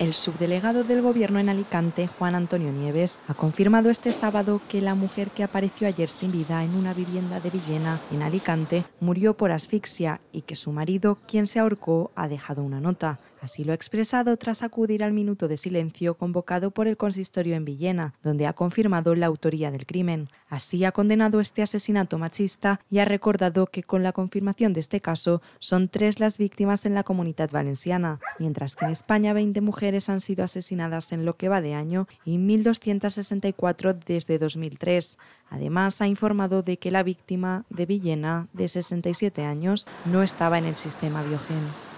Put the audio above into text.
El subdelegado del Gobierno en Alicante, Juan Antonio Nieves, ha confirmado este sábado que la mujer que apareció ayer sin vida en una vivienda de Villena, en Alicante, murió por asfixia y que su marido, quien se ahorcó, ha dejado una nota. Así lo ha expresado tras acudir al minuto de silencio convocado por el consistorio en Villena, donde ha confirmado la autoría del crimen. Así ha condenado este asesinato machista y ha recordado que con la confirmación de este caso son tres las víctimas en la comunidad valenciana, mientras que en España 20 mujeres han sido asesinadas en lo que va de año y 1.264 desde 2003. Además, ha informado de que la víctima de Villena, de 67 años, no estaba en el sistema Biogen.